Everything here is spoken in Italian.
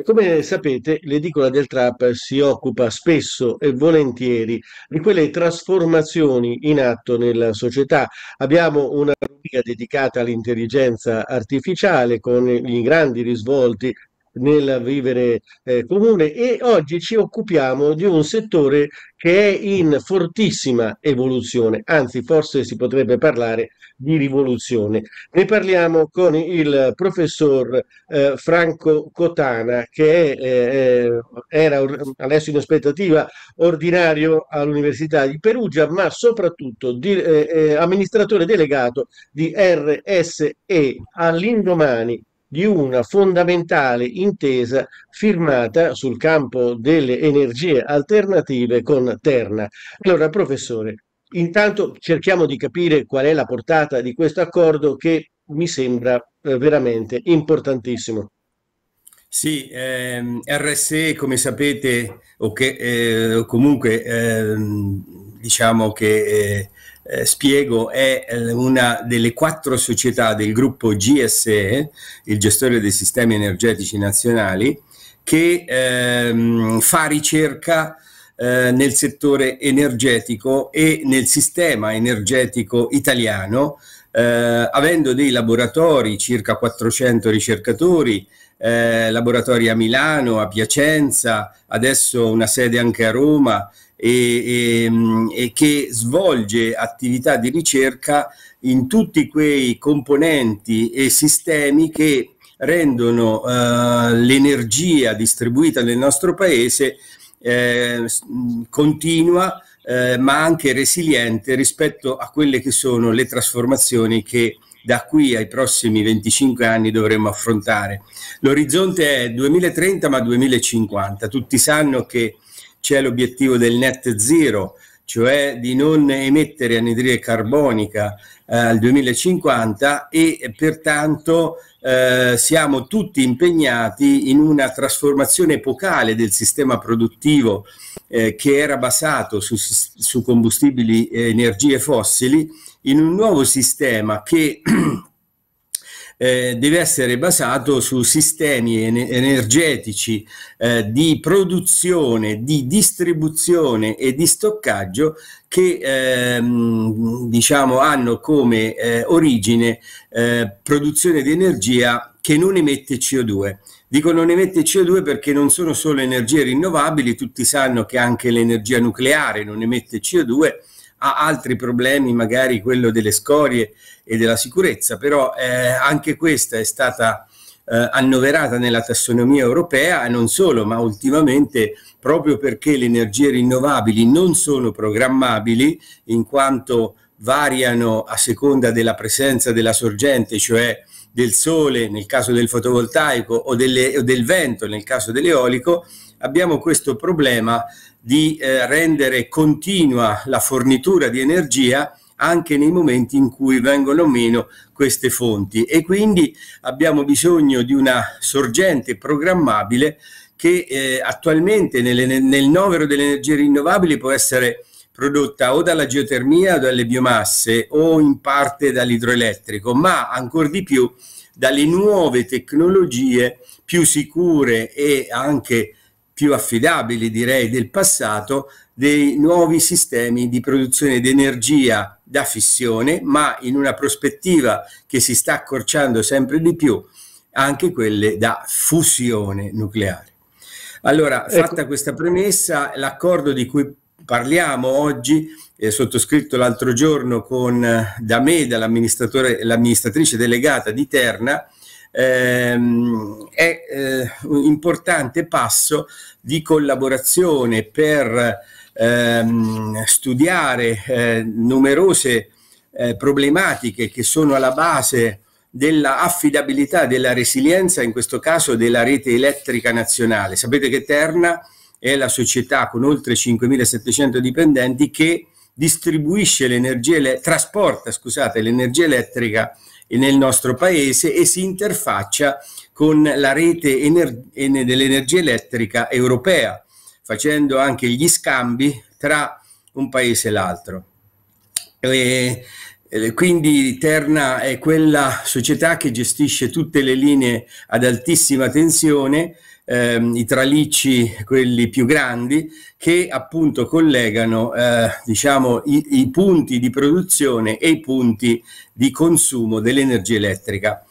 E come sapete, l'edicola del Trap si occupa spesso e volentieri di quelle trasformazioni in atto nella società. Abbiamo una rubrica dedicata all'intelligenza artificiale con i grandi risvolti nel vivere eh, comune e oggi ci occupiamo di un settore che è in fortissima evoluzione, anzi forse si potrebbe parlare di rivoluzione. Ne parliamo con il professor eh, Franco Cotana che è, eh, eh era adesso in aspettativa ordinario all'Università di Perugia ma soprattutto di, eh, eh, amministratore delegato di RSE all'indomani di una fondamentale intesa firmata sul campo delle energie alternative con Terna. Allora, professore, intanto cerchiamo di capire qual è la portata di questo accordo che mi sembra eh, veramente importantissimo. Sì, ehm, RSE come sapete o che eh, comunque ehm, diciamo che eh, eh spiego è eh, una delle quattro società del gruppo GSE, il gestore dei sistemi energetici nazionali, che ehm, fa ricerca eh, nel settore energetico e nel sistema energetico italiano, eh, avendo dei laboratori, circa 400 ricercatori, eh, laboratori a Milano, a Piacenza, adesso una sede anche a Roma e, e, e che svolge attività di ricerca in tutti quei componenti e sistemi che rendono eh, l'energia distribuita nel nostro paese eh, continua eh, ma anche resiliente rispetto a quelle che sono le trasformazioni che da qui ai prossimi 25 anni dovremo affrontare. L'orizzonte è 2030 ma 2050, tutti sanno che c'è l'obiettivo del net zero, cioè di non emettere anidride carbonica eh, al 2050 e pertanto eh, siamo tutti impegnati in una trasformazione epocale del sistema produttivo eh, che era basato su, su combustibili e eh, energie fossili in un nuovo sistema che eh, deve essere basato su sistemi energetici eh, di produzione, di distribuzione e di stoccaggio che ehm, diciamo, hanno come eh, origine eh, produzione di energia che non emette CO2. Dico non emette CO2 perché non sono solo energie rinnovabili, tutti sanno che anche l'energia nucleare non emette CO2 ha altri problemi, magari quello delle scorie e della sicurezza, però eh, anche questa è stata eh, annoverata nella tassonomia europea e non solo, ma ultimamente proprio perché le energie rinnovabili non sono programmabili in quanto variano a seconda della presenza della sorgente, cioè del sole nel caso del fotovoltaico o, delle, o del vento nel caso dell'eolico, abbiamo questo problema di eh, rendere continua la fornitura di energia anche nei momenti in cui vengono meno queste fonti e quindi abbiamo bisogno di una sorgente programmabile che eh, attualmente nelle, nel novero delle energie rinnovabili può essere prodotta o dalla geotermia o dalle biomasse o in parte dall'idroelettrico, ma ancor di più dalle nuove tecnologie più sicure e anche più affidabili direi del passato dei nuovi sistemi di produzione di energia da fissione, ma in una prospettiva che si sta accorciando sempre di più, anche quelle da fusione nucleare. Allora, ecco. fatta questa premessa, l'accordo di cui parliamo oggi, eh, sottoscritto l'altro giorno con, da me, dall'amministratore l'amministratrice delegata di Terna, ehm, è eh, un importante passo di collaborazione per ehm, studiare eh, numerose eh, problematiche che sono alla base della affidabilità, della resilienza, in questo caso della rete elettrica nazionale. Sapete che Terna è la società con oltre 5.700 dipendenti che distribuisce l'energia, trasporta scusate, l'energia elettrica nel nostro paese e si interfaccia con la rete ener- dell'energia elettrica europea, facendo anche gli scambi tra un paese e l'altro. E, quindi Terna è quella società che gestisce tutte le linee ad altissima tensione ehm, i tralicci, quelli più grandi, che appunto collegano eh, diciamo, i, i punti di produzione e i punti di consumo dell'energia elettrica.